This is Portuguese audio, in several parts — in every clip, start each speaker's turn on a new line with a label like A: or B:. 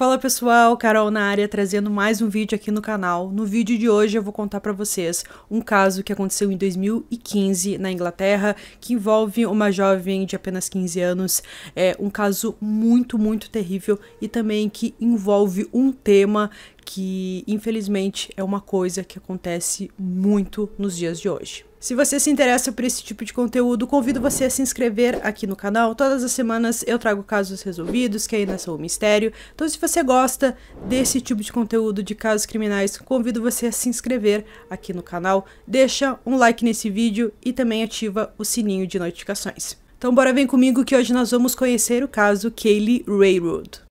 A: Fala pessoal, Carol na área trazendo mais um vídeo aqui no canal. No vídeo de hoje eu vou contar para vocês um caso que aconteceu em 2015 na Inglaterra, que envolve uma jovem de apenas 15 anos. É um caso muito, muito terrível e também que envolve um tema que infelizmente é uma coisa que acontece muito nos dias de hoje. Se você se interessa por esse tipo de conteúdo, convido você a se inscrever aqui no canal. Todas as semanas eu trago casos resolvidos, que ainda são um mistério. Então, se você gosta desse tipo de conteúdo de casos criminais, convido você a se inscrever aqui no canal. Deixa um like nesse vídeo e também ativa o sininho de notificações. Então, bora vem comigo que hoje nós vamos conhecer o caso Kaylee Railroad.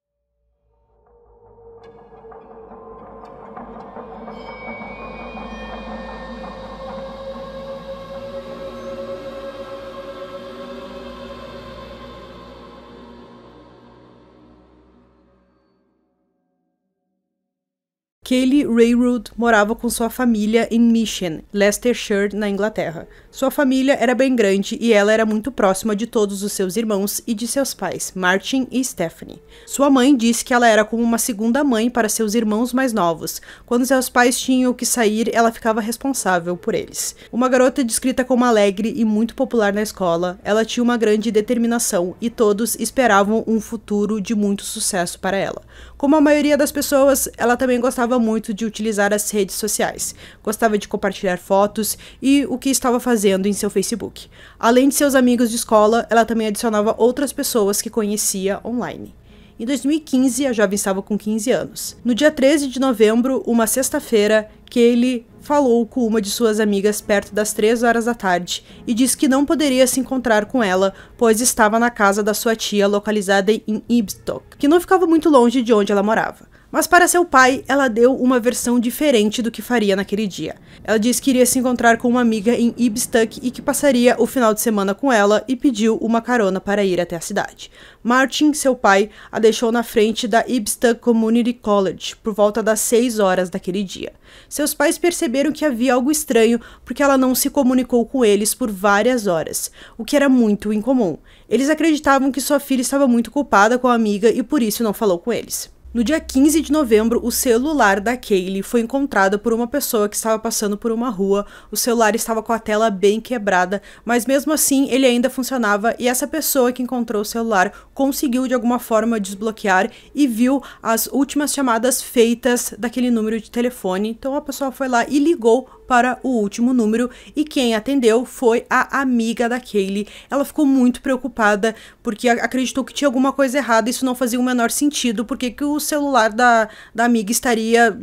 A: Kaylee Rayrood morava com sua família em Mission, Leicestershire, na Inglaterra. Sua família era bem grande e ela era muito próxima de todos os seus irmãos e de seus pais, Martin e Stephanie. Sua mãe disse que ela era como uma segunda mãe para seus irmãos mais novos. Quando seus pais tinham que sair, ela ficava responsável por eles. Uma garota descrita como alegre e muito popular na escola, ela tinha uma grande determinação e todos esperavam um futuro de muito sucesso para ela. Como a maioria das pessoas, ela também gostava muito de utilizar as redes sociais, gostava de compartilhar fotos e o que estava fazendo em seu Facebook. Além de seus amigos de escola, ela também adicionava outras pessoas que conhecia online. Em 2015, a jovem estava com 15 anos. No dia 13 de novembro, uma sexta-feira, ele falou com uma de suas amigas perto das 3 horas da tarde e disse que não poderia se encontrar com ela, pois estava na casa da sua tia, localizada em Ibstock, que não ficava muito longe de onde ela morava. Mas para seu pai, ela deu uma versão diferente do que faria naquele dia. Ela disse que iria se encontrar com uma amiga em Ibstuck e que passaria o final de semana com ela e pediu uma carona para ir até a cidade. Martin, seu pai, a deixou na frente da Ibstuck Community College por volta das 6 horas daquele dia. Seus pais perceberam que havia algo estranho porque ela não se comunicou com eles por várias horas, o que era muito incomum. Eles acreditavam que sua filha estava muito culpada com a amiga e por isso não falou com eles. No dia 15 de novembro, o celular da Kaylee foi encontrado por uma pessoa que estava passando por uma rua. O celular estava com a tela bem quebrada, mas mesmo assim ele ainda funcionava e essa pessoa que encontrou o celular conseguiu de alguma forma desbloquear e viu as últimas chamadas feitas daquele número de telefone. Então a pessoa foi lá e ligou para o último número e quem atendeu foi a amiga da Kaylee. Ela ficou muito preocupada porque acreditou que tinha alguma coisa errada, isso não fazia o menor sentido, porque que o celular da, da amiga estaria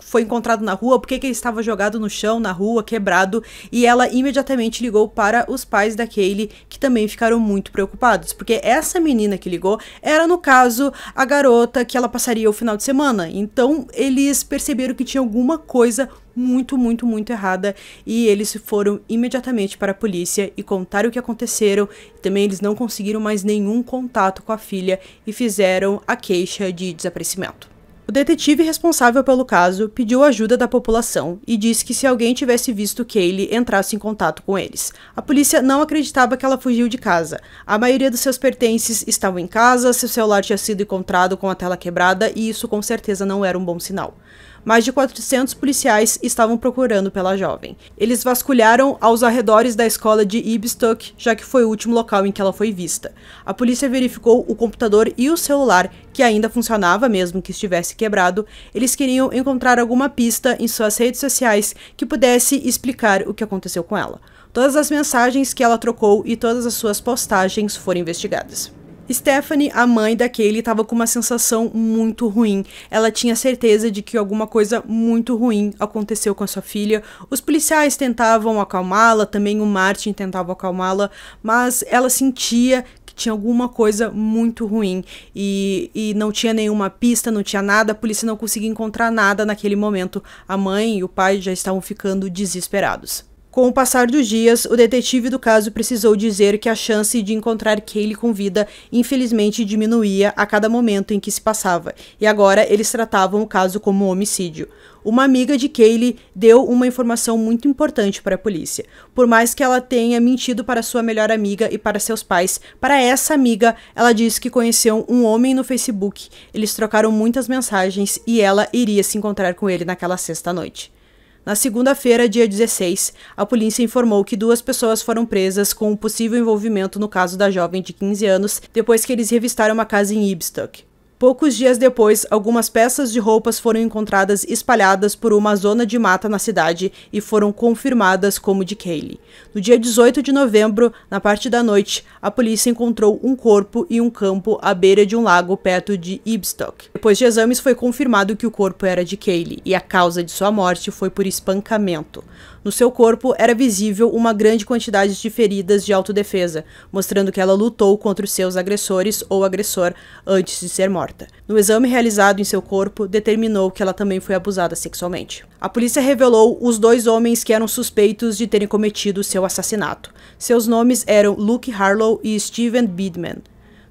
A: foi encontrado na rua, porque que ele estava jogado no chão, na rua, quebrado, e ela imediatamente ligou para os pais da Kaylee, que também ficaram muito preocupados, porque essa menina que ligou era no caso a garota que ela passaria o final de semana. Então, eles perceberam que tinha alguma coisa muito, muito, muito errada e eles foram imediatamente para a polícia e contaram o que aconteceram. Também eles não conseguiram mais nenhum contato com a filha e fizeram a queixa de desaparecimento. O detetive responsável pelo caso pediu ajuda da população e disse que se alguém tivesse visto Kaylee entrasse em contato com eles. A polícia não acreditava que ela fugiu de casa. A maioria dos seus pertences estavam em casa, seu celular tinha sido encontrado com a tela quebrada e isso com certeza não era um bom sinal mais de 400 policiais estavam procurando pela jovem. Eles vasculharam aos arredores da escola de Ibstock, já que foi o último local em que ela foi vista. A polícia verificou o computador e o celular, que ainda funcionava mesmo que estivesse quebrado, eles queriam encontrar alguma pista em suas redes sociais que pudesse explicar o que aconteceu com ela. Todas as mensagens que ela trocou e todas as suas postagens foram investigadas. Stephanie, a mãe da Kaylee, estava com uma sensação muito ruim. Ela tinha certeza de que alguma coisa muito ruim aconteceu com a sua filha. Os policiais tentavam acalmá-la, também o Martin tentava acalmá-la, mas ela sentia que tinha alguma coisa muito ruim e, e não tinha nenhuma pista, não tinha nada, a polícia não conseguia encontrar nada naquele momento. A mãe e o pai já estavam ficando desesperados. Com o passar dos dias, o detetive do caso precisou dizer que a chance de encontrar Kaylee com vida infelizmente diminuía a cada momento em que se passava, e agora eles tratavam o caso como um homicídio uma amiga de Kaylee deu uma informação muito importante para a polícia. Por mais que ela tenha mentido para sua melhor amiga e para seus pais, para essa amiga, ela disse que conheceu um homem no Facebook, eles trocaram muitas mensagens e ela iria se encontrar com ele naquela sexta-noite. Na segunda-feira, dia 16, a polícia informou que duas pessoas foram presas com um possível envolvimento no caso da jovem de 15 anos depois que eles revistaram uma casa em Ibstock. Poucos dias depois, algumas peças de roupas foram encontradas espalhadas por uma zona de mata na cidade e foram confirmadas como de Kaylee. No dia 18 de novembro, na parte da noite, a polícia encontrou um corpo e um campo à beira de um lago perto de Ibstock. Depois de exames, foi confirmado que o corpo era de Kaylee e a causa de sua morte foi por espancamento. No seu corpo era visível uma grande quantidade de feridas de autodefesa, mostrando que ela lutou contra os seus agressores ou agressor antes de ser morta morta. No exame realizado em seu corpo, determinou que ela também foi abusada sexualmente. A polícia revelou os dois homens que eram suspeitos de terem cometido seu assassinato. Seus nomes eram Luke Harlow e Steven Bidman.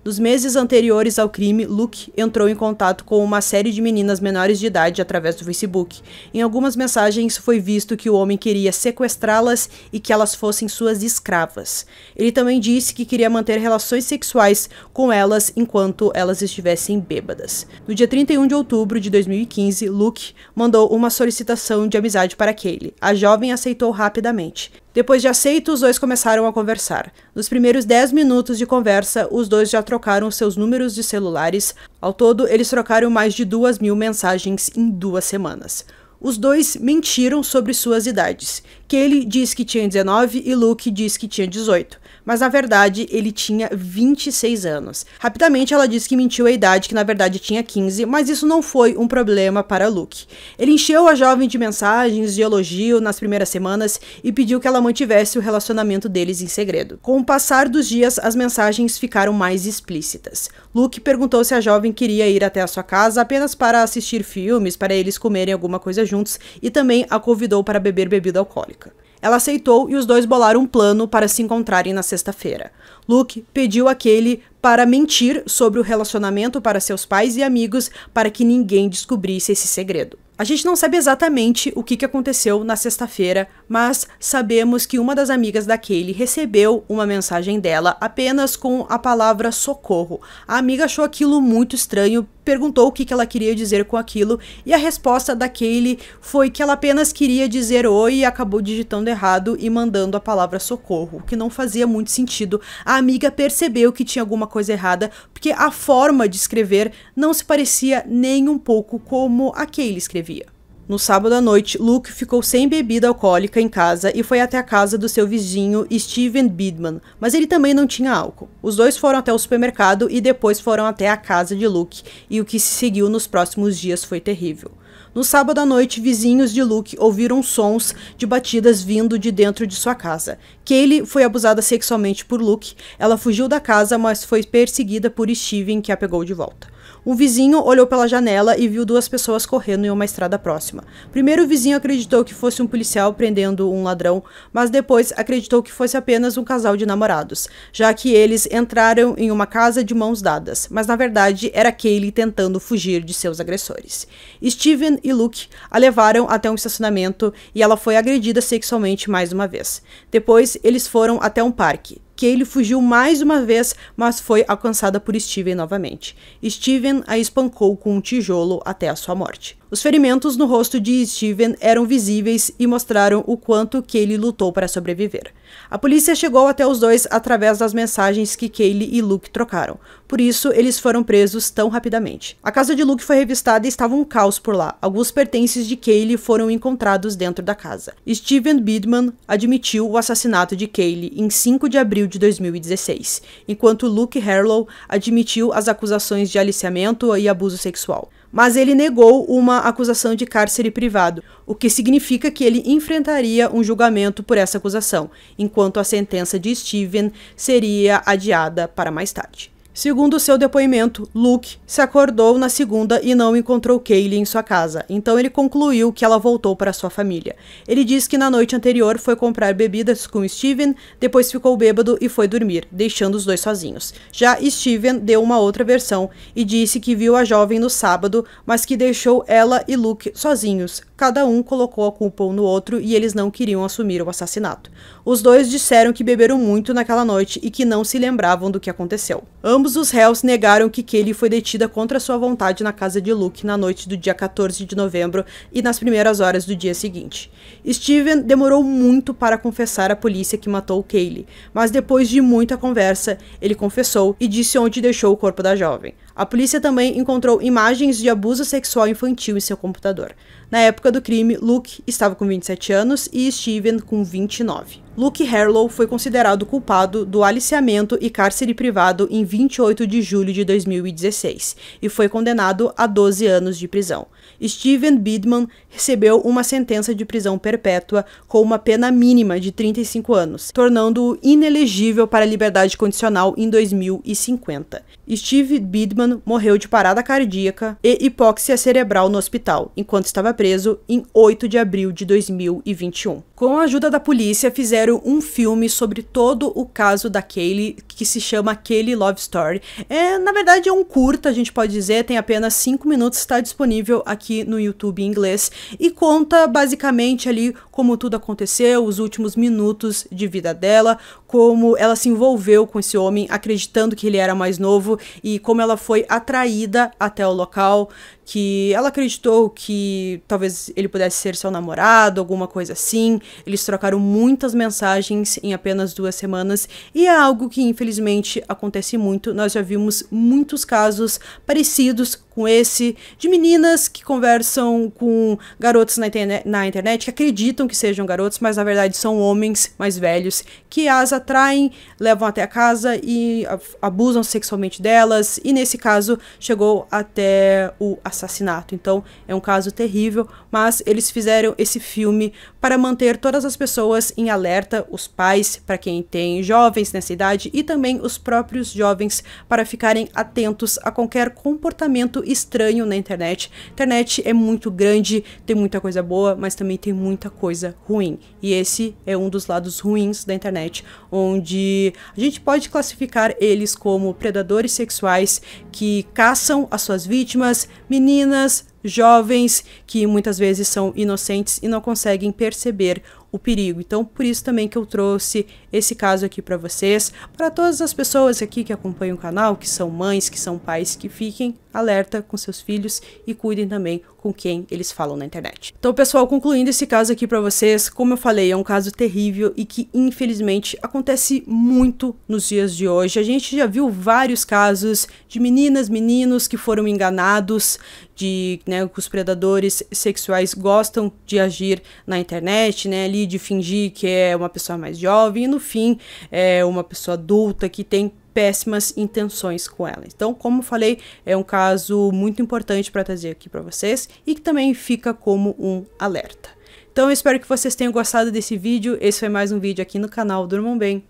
A: Nos meses anteriores ao crime, Luke entrou em contato com uma série de meninas menores de idade através do Facebook. Em algumas mensagens foi visto que o homem queria sequestrá-las e que elas fossem suas escravas. Ele também disse que queria manter relações sexuais com elas enquanto elas estivessem bêbadas. No dia 31 de outubro de 2015, Luke mandou uma solicitação de amizade para Kaylee. A jovem aceitou rapidamente. Depois de aceito, os dois começaram a conversar. Nos primeiros 10 minutos de conversa, os dois já trocaram seus números de celulares. Ao todo, eles trocaram mais de duas mil mensagens em duas semanas. Os dois mentiram sobre suas idades Kelly diz que tinha 19 e Luke diz que tinha 18, mas na verdade ele tinha 26 anos. Rapidamente ela diz que mentiu a idade, que na verdade tinha 15, mas isso não foi um problema para Luke. Ele encheu a jovem de mensagens de elogio nas primeiras semanas e pediu que ela mantivesse o relacionamento deles em segredo. Com o passar dos dias, as mensagens ficaram mais explícitas. Luke perguntou se a jovem queria ir até a sua casa apenas para assistir filmes, para eles comerem alguma coisa juntos e também a convidou para beber bebida alcoólica. Ela aceitou e os dois bolaram um plano para se encontrarem na sexta-feira. Luke pediu aquele para mentir sobre o relacionamento para seus pais e amigos para que ninguém descobrisse esse segredo. A gente não sabe exatamente o que aconteceu na sexta-feira, mas sabemos que uma das amigas da Kaylee recebeu uma mensagem dela apenas com a palavra socorro. A amiga achou aquilo muito estranho, perguntou o que, que ela queria dizer com aquilo e a resposta da Kaylee foi que ela apenas queria dizer oi e acabou digitando errado e mandando a palavra socorro, o que não fazia muito sentido. A amiga percebeu que tinha alguma coisa errada porque a forma de escrever não se parecia nem um pouco como a Kaylee escrevia. No sábado à noite, Luke ficou sem bebida alcoólica em casa e foi até a casa do seu vizinho Steven Bidman, mas ele também não tinha álcool. Os dois foram até o supermercado e depois foram até a casa de Luke, e o que se seguiu nos próximos dias foi terrível. No sábado à noite, vizinhos de Luke ouviram sons de batidas vindo de dentro de sua casa. Kaylee foi abusada sexualmente por Luke, ela fugiu da casa, mas foi perseguida por Steven, que a pegou de volta. Um vizinho olhou pela janela e viu duas pessoas correndo em uma estrada próxima. Primeiro, o vizinho acreditou que fosse um policial prendendo um ladrão, mas depois acreditou que fosse apenas um casal de namorados, já que eles entraram em uma casa de mãos dadas, mas na verdade era Kaylee tentando fugir de seus agressores. Steven e Luke a levaram até um estacionamento e ela foi agredida sexualmente mais uma vez. Depois, eles foram até um parque. Kaylee fugiu mais uma vez, mas foi alcançada por Steven novamente. Steven a espancou com um tijolo até a sua morte. Os ferimentos no rosto de Steven eram visíveis e mostraram o quanto Kaylee lutou para sobreviver. A polícia chegou até os dois através das mensagens que Kaylee e Luke trocaram. Por isso, eles foram presos tão rapidamente. A casa de Luke foi revistada e estava um caos por lá. Alguns pertences de Kaylee foram encontrados dentro da casa. Steven Bidman admitiu o assassinato de Kaylee em 5 de abril de 2016, enquanto Luke Harlow admitiu as acusações de aliciamento e abuso sexual. Mas ele negou uma acusação de cárcere privado, o que significa que ele enfrentaria um julgamento por essa acusação, enquanto a sentença de Steven seria adiada para mais tarde. Segundo seu depoimento, Luke se acordou na segunda e não encontrou Kaylee em sua casa, então ele concluiu que ela voltou para sua família. Ele diz que na noite anterior foi comprar bebidas com Steven, depois ficou bêbado e foi dormir, deixando os dois sozinhos. Já Steven deu uma outra versão e disse que viu a jovem no sábado, mas que deixou ela e Luke sozinhos. Cada um colocou a culpa um no outro e eles não queriam assumir o assassinato. Os dois disseram que beberam muito naquela noite e que não se lembravam do que aconteceu. Ambos os réus negaram que Kelly foi detida contra sua vontade na casa de Luke na noite do dia 14 de novembro e nas primeiras horas do dia seguinte. Steven demorou muito para confessar à polícia que matou Kaylee, mas depois de muita conversa, ele confessou e disse onde deixou o corpo da jovem. A polícia também encontrou imagens de abuso sexual infantil em seu computador. Na época do crime, Luke estava com 27 anos e Steven com 29. Luke Harlow foi considerado culpado do aliciamento e cárcere privado em 28 de julho de 2016 e foi condenado a 12 anos de prisão. Steven Bidman recebeu uma sentença de prisão perpétua com uma pena mínima de 35 anos, tornando-o inelegível para liberdade condicional em 2050. Steve Bidman morreu de parada cardíaca e hipóxia cerebral no hospital, enquanto estava preso em 8 de abril de 2021. Com a ajuda da polícia, fizeram um filme sobre todo o caso da Kaylee, que se chama Kaylee Love Story. É, na verdade, é um curta, a gente pode dizer, tem apenas 5 minutos, está disponível aqui no YouTube em inglês e conta basicamente ali como tudo aconteceu, os últimos minutos de vida dela, como ela se envolveu com esse homem acreditando que ele era mais novo e como ela foi atraída até o local, que ela acreditou que talvez ele pudesse ser seu namorado, alguma coisa assim. Eles trocaram muitas mensagens em apenas duas semanas e é algo que infelizmente acontece muito. Nós já vimos muitos casos parecidos com esse de meninas que conversam com garotos na, interne na internet que acreditam que sejam garotos, mas na verdade são homens mais velhos que as atraem, levam até a casa e abusam sexualmente delas. E nesse caso chegou até o assassinato assassinato. Então é um caso terrível, mas eles fizeram esse filme para manter todas as pessoas em alerta, os pais, para quem tem jovens nessa idade, e também os próprios jovens para ficarem atentos a qualquer comportamento estranho na internet. internet é muito grande, tem muita coisa boa, mas também tem muita coisa ruim. E esse é um dos lados ruins da internet, onde a gente pode classificar eles como predadores sexuais que caçam as suas vítimas, meninas, jovens, que muitas vezes são inocentes e não conseguem perceber o perigo. Então, por isso também que eu trouxe esse caso aqui para vocês, para todas as pessoas aqui que acompanham o canal, que são mães, que são pais, que fiquem alerta com seus filhos e cuidem também com quem eles falam na internet. Então, pessoal, concluindo esse caso aqui para vocês, como eu falei, é um caso terrível e que infelizmente acontece muito nos dias de hoje. A gente já viu vários casos de meninas, meninos que foram enganados, de né, que os predadores sexuais gostam de agir na internet, né, ali de fingir que é uma pessoa mais jovem e no fim é uma pessoa adulta que tem péssimas intenções com ela. Então, como falei, é um caso muito importante para trazer aqui para vocês e que também fica como um alerta. Então, eu espero que vocês tenham gostado desse vídeo. Esse foi mais um vídeo aqui no canal Durmam Bem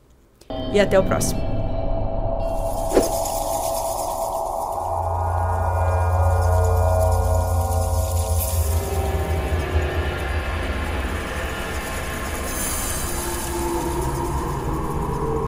A: e até o próximo.